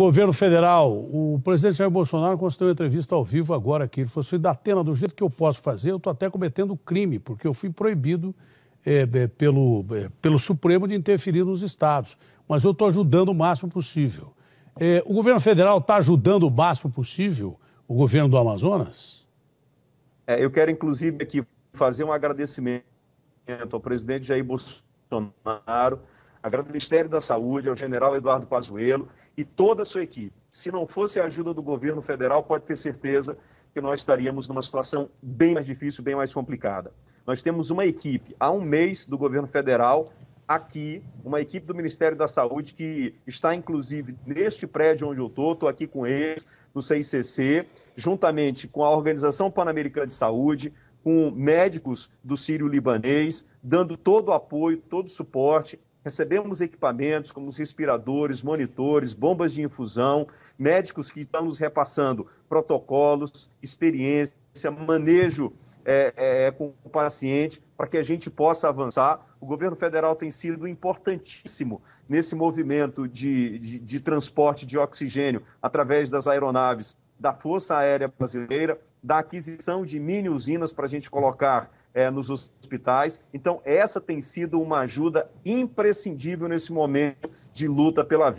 Governo federal, o presidente Jair Bolsonaro concedeu uma entrevista ao vivo agora aqui. Ele falou assim: da Atena, do jeito que eu posso fazer, eu estou até cometendo crime, porque eu fui proibido é, é, pelo, é, pelo Supremo de interferir nos estados. Mas eu estou ajudando o máximo possível. Eh, o governo federal está ajudando o máximo possível o governo do Amazonas? É, eu quero, inclusive, aqui fazer um agradecimento ao presidente Jair Bolsonaro Agradeço ao Ministério da Saúde, ao general Eduardo Pazuello e toda a sua equipe. Se não fosse a ajuda do governo federal, pode ter certeza que nós estaríamos numa situação bem mais difícil, bem mais complicada. Nós temos uma equipe há um mês do governo federal aqui, uma equipe do Ministério da Saúde que está inclusive neste prédio onde eu estou, estou aqui com eles, no CICC, juntamente com a Organização Pan-Americana de Saúde, com médicos do Sírio Libanês, dando todo o apoio, todo o suporte recebemos equipamentos como respiradores, monitores, bombas de infusão, médicos que estão nos repassando protocolos, experiência, manejo é, é, é, com o paciente, para que a gente possa avançar. O governo federal tem sido importantíssimo nesse movimento de, de, de transporte de oxigênio através das aeronaves da Força Aérea Brasileira, da aquisição de mini usinas para a gente colocar é, nos hospitais. Então, essa tem sido uma ajuda imprescindível nesse momento de luta pela vida.